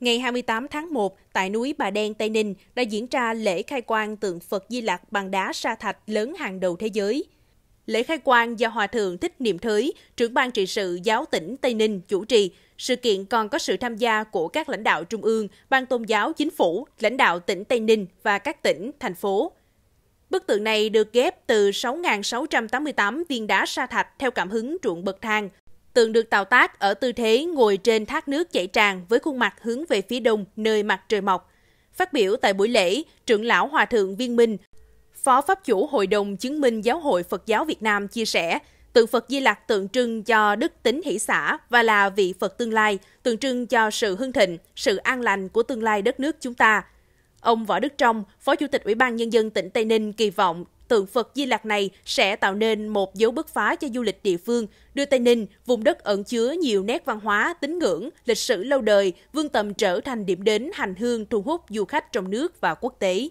Ngày 28 tháng 1, tại núi Bà Đen, Tây Ninh đã diễn ra lễ khai quang tượng Phật Di Lặc bằng đá sa thạch lớn hàng đầu thế giới. Lễ khai quang do Hòa Thượng Thích Niệm Thới, trưởng ban trị sự giáo tỉnh Tây Ninh chủ trì. Sự kiện còn có sự tham gia của các lãnh đạo trung ương, ban tôn giáo chính phủ, lãnh đạo tỉnh Tây Ninh và các tỉnh, thành phố. Bức tượng này được ghép từ 6.688 viên đá sa thạch theo cảm hứng ruộng bậc thang Tượng được tạo tác ở tư thế ngồi trên thác nước chảy tràn với khuôn mặt hướng về phía đông nơi mặt trời mọc. Phát biểu tại buổi lễ, trưởng lão Hòa Thượng Viên Minh, Phó Pháp chủ Hội đồng Chứng minh Giáo hội Phật giáo Việt Nam chia sẻ, tượng Phật Di Lặc tượng trưng cho đức tính hỷ xã và là vị Phật tương lai, tượng trưng cho sự hưng thịnh, sự an lành của tương lai đất nước chúng ta. Ông Võ Đức Trong, Phó Chủ tịch Ủy ban Nhân dân tỉnh Tây Ninh kỳ vọng tượng Phật Di Lặc này sẽ tạo nên một dấu bứt phá cho du lịch địa phương, đưa Tây Ninh, vùng đất ẩn chứa nhiều nét văn hóa, tín ngưỡng, lịch sử lâu đời, vương tầm trở thành điểm đến hành hương thu hút du khách trong nước và quốc tế.